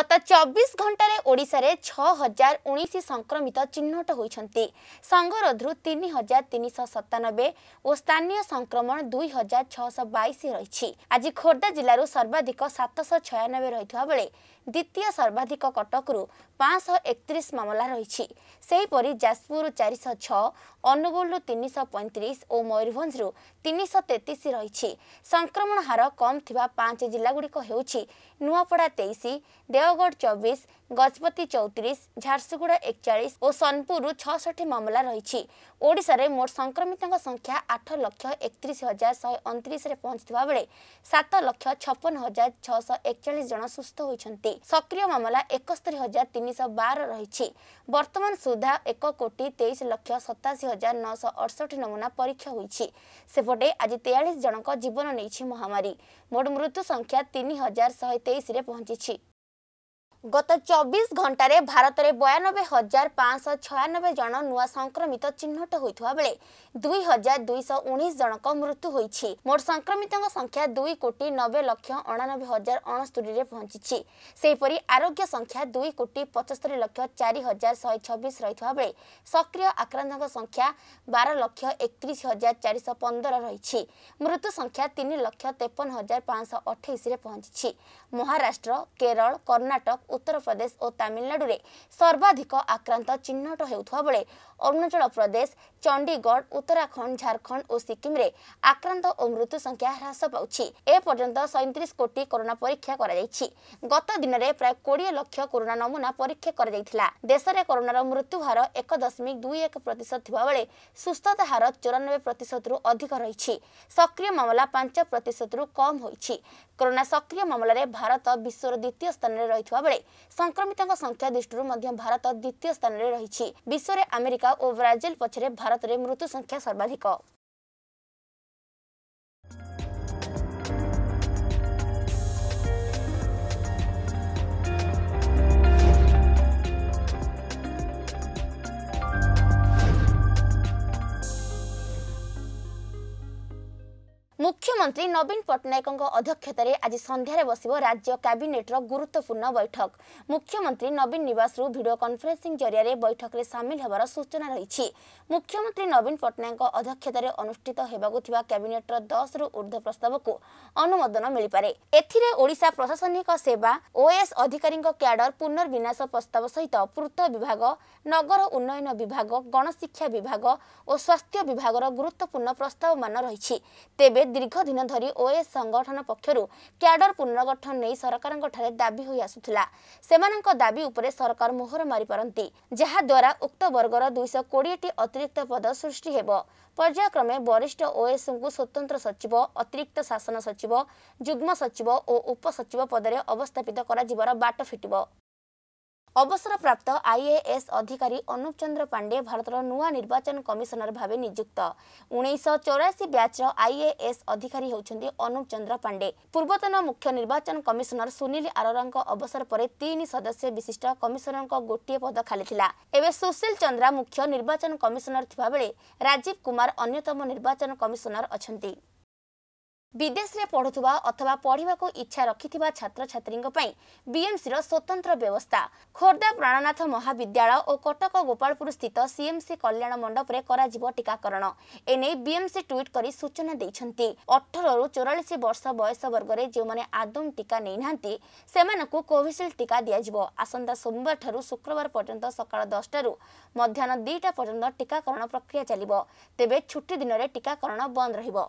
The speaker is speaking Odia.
ก็ ଚବିଶ ଘଣ୍ଟାରେ ଓଡ଼ିଶାରେ ଛଅ ହଜାର ଉଣେଇଶ ସଂକ୍ରମିତ ଚିହ୍ନଟ ହୋଇଛନ୍ତି ସଙ୍ଗରୋଧରୁ ତିନି ହଜାର ତିନିଶହ ସତାନବେ ଓ ସ୍ଥାନୀୟ ସଂକ୍ରମଣ ଦୁଇ ହଜାର ଛଅଶହ ବାଇଶ ରହିଛି ଆଜି ଖୋର୍ଦ୍ଧା ଜିଲ୍ଲାରୁ ସର୍ବାଧିକ ସାତଶହ ଛୟାନବେ ରହିଥିବା ବେଳେ ଦ୍ୱିତୀୟ ସର୍ବାଧିକ କଟକରୁ ପାଞ୍ଚଶହ ଏକତିରିଶ ମାମଲା ରହିଛି ସେହିପରି ଯାଜପୁରରୁ ଚାରିଶହ ଛଅ ଅନୁଗୁଳରୁ ତିନିଶହ ପଇଁତିରିଶ ଓ ମୟୂରଭଞ୍ଜରୁ ତିନିଶହ ତେତିଶ ରହିଛି ସଂକ୍ରମଣ ହାର କମ୍ ଥିବା ପାଞ୍ଚ ଜିଲ୍ଲାଗୁଡ଼ିକ ହେଉଛି ନୂଆପଡ଼ା ତେଇଶ ଦେଓଗଡ଼ ବରଗଡ଼ ଚବିଶ ଗଜପତି ଚଉତିରିଶ ଝାରସୁଗୁଡ଼ା ଏକଚାଳିଶ ଓ ସୋନପୁରରୁ ଛଅଷଠି ମାମଲା ରହିଛି ଓଡ଼ିଶାରେ ମୋଟ ସଂକ୍ରମିତଙ୍କ ସଂଖ୍ୟା ଆଠ ଲକ୍ଷ ଏକତିରିଶ ହଜାର ଶହେ ଅଣତିରିଶରେ ପହଞ୍ଚିଥିବା ବେଳେ ସାତ ଲକ୍ଷ ଛପନ ହଜାର ଛଅଶହ ଏକଚାଳିଶ ଜଣ ସୁସ୍ଥ ହୋଇଛନ୍ତି ସକ୍ରିୟ ମାମଲା ଏକସ୍ତରି ହଜାର ତିନିଶହ ବାର ରହିଛି ବର୍ତ୍ତମାନ ସୁଦ୍ଧା ଏକ କୋଟି ତେଇଶ ଲକ୍ଷ ସତାଅଶୀ ହଜାର ନଅଶହ ଅଠଷଠି ନମୁନା ପରୀକ୍ଷା ହୋଇଛି ସେପଟେ ଆଜି ତେୟାଳିଶ ଜଣଙ୍କ ଜୀବନ ନେଇଛି ମହାମାରୀ ମୋଟ ମୃତ୍ୟୁ ସଂଖ୍ୟା ତିନି ହଜାର ଶହେ ତେଇଶରେ ପହଞ୍ଚିଛି ଗତ ଚବିଶ ଘଣ୍ଟାରେ ଭାରତରେ ବୟାନବେ ହଜାର ପାଞ୍ଚଶହ ଛୟାନବେ ଜଣ ନୂଆ ସଂକ୍ରମିତ ଚିହ୍ନଟ ହୋଇଥିବା ବେଳେ ଦୁଇ ହଜାର ଦୁଇଶହ ଉଣେଇଶ ଜଣଙ୍କ ମୃତ୍ୟୁ ହୋଇଛି ମୋଟ ସଂକ୍ରମିତଙ୍କ ସଂଖ୍ୟା ଦୁଇ କୋଟି ନବେ ଲକ୍ଷ ଅଣାନବେ ହଜାର ଅଣସ୍ତୋରିରେ ପହଞ୍ଚିଛି ସେହିପରି ଆରୋଗ୍ୟ ସଂଖ୍ୟା ଦୁଇ କୋଟି ପଚସ୍ତରି ଲକ୍ଷ ଚାରି ହଜାର ଶହେ ଛବିଶ ରହିଥିବା ବେଳେ ସକ୍ରିୟ ଆକ୍ରାନ୍ତଙ୍କ ସଂଖ୍ୟା ବାର ଲକ୍ଷ ଏକତିରିଶ ହଜାର ଚାରିଶହ ପନ୍ଦର ରହିଛି ମୃତ୍ୟୁ ସଂଖ୍ୟା ତିନି ଲକ୍ଷ ତେପନ ହଜାର ପାଞ୍ଚଶହ ଅଠେଇଶରେ ପହଞ୍ଚିଛି ମହାରାଷ୍ଟ୍ର କେରଳ କର୍ଣ୍ଣାଟକ ଉତ୍ତରପ୍ରଦେଶ ଓ ତାମିଲନାଡ଼ୁରେ ସର୍ବାଧିକ ଆକ୍ରାନ୍ତ ଚିହ୍ନଟ ହେଉଥିବା ବେଳେ ଅରୁଣାଚଳ ପ୍ରଦେଶ ଚଣ୍ଡିଗଡ଼ ଉତ୍ତରାଖଣ୍ଡ ଝାଡ଼ଖଣ୍ଡ ଓ ସିକିମ୍ରେ ଆକ୍ରାନ୍ତ ଓ ମୃତ୍ୟୁ ସଂଖ୍ୟା ହ୍ରାସ ପାଉଛି ଏପର୍ଯ୍ୟନ୍ତ ସଇଁତିରିଶ କୋଟି କରୋନା ପରୀକ୍ଷା କରାଯାଇଛି ଗତ ଦିନରେ ପ୍ରାୟ କୋଡ଼ିଏ ଲକ୍ଷ କରୋନା ନମୁନା ପରୀକ୍ଷା କରାଯାଇଥିଲା ଦେଶରେ କରୋନାର ମୃତ୍ୟୁହାର ଏକ ଦଶମିକ ଦୁଇ ଏକ ପ୍ରତିଶତ ଥିବାବେଳେ ସୁସ୍ଥତା ହାର ଚଉରାନବେ ପ୍ରତିଶତରୁ ଅଧିକ ରହିଛି ସକ୍ରିୟ ମାମଲା ପାଞ୍ଚ ପ୍ରତିଶତରୁ କମ୍ ହୋଇଛି କରୋନା ସକ୍ରିୟ ମାମଲାରେ ଭାରତ ବିଶ୍ୱର ଦ୍ୱିତୀୟ ସ୍ଥାନରେ ରହିଥିବା ବେଳେ ସଂକ୍ରମିତଙ୍କ ସଂଖ୍ୟା ଦୃଷ୍ଟିରୁ ମଧ୍ୟ ଭାରତ ଦ୍ୱିତୀୟ ସ୍ଥାନରେ ରହିଛି ବିଶ୍ୱରେ ଆମେରିକା ଓ ବ୍ରାଜିଲ ପଛରେ ଭାରତରେ ମୃତ୍ୟୁ ସଂଖ୍ୟା ସର୍ବାଧିକ ମୁଖ୍ୟମନ୍ତ୍ରୀ ନବୀନ ପଟ୍ଟନାୟକଙ୍କ ଅଧ୍ୟକ୍ଷତାରେ ଆଜି ସନ୍ଧ୍ୟାରେ ବସିବ ରାଜ୍ୟ କ୍ୟାବିନେଟ୍ର ଗୁରୁତ୍ୱପୂର୍ଣ୍ଣ ବୈଠକ ମୁଖ୍ୟମନ୍ତ୍ରୀ ନବୀନ ନିବାସରୁ ଭିଡ଼ିଓ କନ୍ଫରେନ୍ସିଂ ଜରିଆରେ ବୈଠକରେ ସାମିଲ ହେବାର ସୂଚନା ରହିଛି ମୁଖ୍ୟମନ୍ତ୍ରୀ ନବୀନ ପଟ୍ଟନାୟକଙ୍କ ଅଧ୍ୟକ୍ଷତାରେ ଅନୁଷ୍ଠିତ ହେବାକୁ ଥିବା କ୍ୟାବିନେଟ୍ର ଦଶରୁ ଉର୍ଦ୍ଧ୍ୱ ପ୍ରସ୍ତାବକୁ ଅନୁମୋଦନ ମିଳିପାରେ ଏଥିରେ ଓଡ଼ିଶା ପ୍ରଶାସନିକ ସେବା ଓଏଏସ୍ ଅଧିକାରୀଙ୍କ କ୍ୟାଡର ପୁନର୍ବିନ୍ୟାସ ପ୍ରସ୍ତାବ ସହିତ ପୂର୍ତ୍ତ ବିଭାଗ ନଗର ଉନ୍ନୟନ ବିଭାଗ ଗଣଶିକ୍ଷା ବିଭାଗ ଓ ସ୍ୱାସ୍ଥ୍ୟ ବିଭାଗର ଗୁରୁତ୍ୱପୂର୍ଣ୍ଣ ପ୍ରସ୍ତାବମାନ ରହିଛି ତେବେ ଦୀର୍ଘଦିନ ଧରି ଓଏସ୍ ସଂଗଠନ ପକ୍ଷରୁ କ୍ୟାଡର ପୁନର୍ଗଠନ ନେଇ ସରକାରଙ୍କଠାରେ ଦାବି ହୋଇଆସୁଥିଲା ସେମାନଙ୍କ ଦାବି ଉପରେ ସରକାର ମୋହର ମାରିପାରନ୍ତି ଯାହାଦ୍ୱାରା ଉକ୍ତ ବର୍ଗର ଦୁଇଶହ କୋଡ଼ିଏଟି ଅତିରିକ୍ତ ପଦ ସୃଷ୍ଟି ହେବ ପର୍ଯ୍ୟାୟକ୍ରମେ ବରିଷ୍ଠ ଓଏସ୍ଙ୍କୁ ସ୍ୱତନ୍ତ୍ର ସଚିବ ଅତିରିକ୍ତ ଶାସନ ସଚିବ ଯୁଗ୍ମ ସଚିବ ଓ ଉପସଚିବ ପଦରେ ଅବସ୍ଥାପିତ କରାଯିବାର ବାଟ ଫିଟିବ ଅବସରପ୍ରାପ୍ତ ଆଇଏଏସ୍ ଅଧିକାରୀ ଅନୁପ ଚନ୍ଦ୍ର ପାଣ୍ଡେ ଭାରତର ନୂଆ ନିର୍ବାଚନ କମିଶନର ଭାବେ ନିଯୁକ୍ତ ଉଣେଇଶହ ଚଉରାଶୀ ବ୍ୟାଚ୍ର ଆଇଏଏସ୍ ଅଧିକାରୀ ହେଉଛନ୍ତି ଅନୁପ ଚନ୍ଦ୍ର ପାଣ୍ଡେ ପୂର୍ବତନ ମୁଖ୍ୟ ନିର୍ବାଚନ କମିଶନର ସୁନୀଲ ଆରୋରାଙ୍କ ଅବସର ପରେ ତିନି ସଦସ୍ୟ ବିଶିଷ୍ଟ କମିଶନରଙ୍କ ଗୋଟିଏ ପଦ ଖାଲିଥିଲା ଏବେ ସୁଶୀଲ ଚନ୍ଦ୍ରା ମୁଖ୍ୟ ନିର୍ବାଚନ କମିଶନର ଥିବାବେଳେ ରାଜୀବ କୁମାର ଅନ୍ୟତମ ନିର୍ବାଚନ କମିଶନର ଅଛନ୍ତି ବିଦେଶରେ ପଢ଼ୁଥିବା ଅଥବା ପଢ଼ିବାକୁ ଇଚ୍ଛା ରଖିଥିବା ଛାତ୍ରଛାତ୍ରୀଙ୍କ ପାଇଁ ବିଏମ୍ସିର ସ୍ୱତନ୍ତ୍ର ବ୍ୟବସ୍ଥା ଖୋର୍ଦ୍ଧା ପ୍ରାଣନାଥ ମହାବିଦ୍ୟାଳୟ ଓ କଟକ ଗୋପାଳପୁର ସ୍ଥିତ ସିଏମ୍ସି କଲ୍ୟାଣ ମଣ୍ଡପରେ କରାଯିବ ଟିକାକରଣ ଏନେଇ ବିଏମ୍ସି ଟ୍ୱିଟ୍ କରି ସୂଚନା ଦେଇଛନ୍ତି ଅଠରରୁ ଚଉରାଳିଶ ବର୍ଷ ବୟସ ବର୍ଗରେ ଯେଉଁମାନେ ଆଦୌ ଟିକା ନେଇନାହାନ୍ତି ସେମାନଙ୍କୁ କୋଭିସିଲ୍ଡ ଟିକା ଦିଆଯିବ ଆସନ୍ତା ସୋମବାରଠାରୁ ଶୁକ୍ରବାର ପର୍ଯ୍ୟନ୍ତ ସକାଳ ଦଶଟାରୁ ମଧ୍ୟାହ୍ନ ଦୁଇଟା ପର୍ଯ୍ୟନ୍ତ ଟିକାକରଣ ପ୍ରକ୍ରିୟା ଚାଲିବ ତେବେ ଛୁଟି ଦିନରେ ଟିକାକରଣ ବନ୍ଦ ରହିବ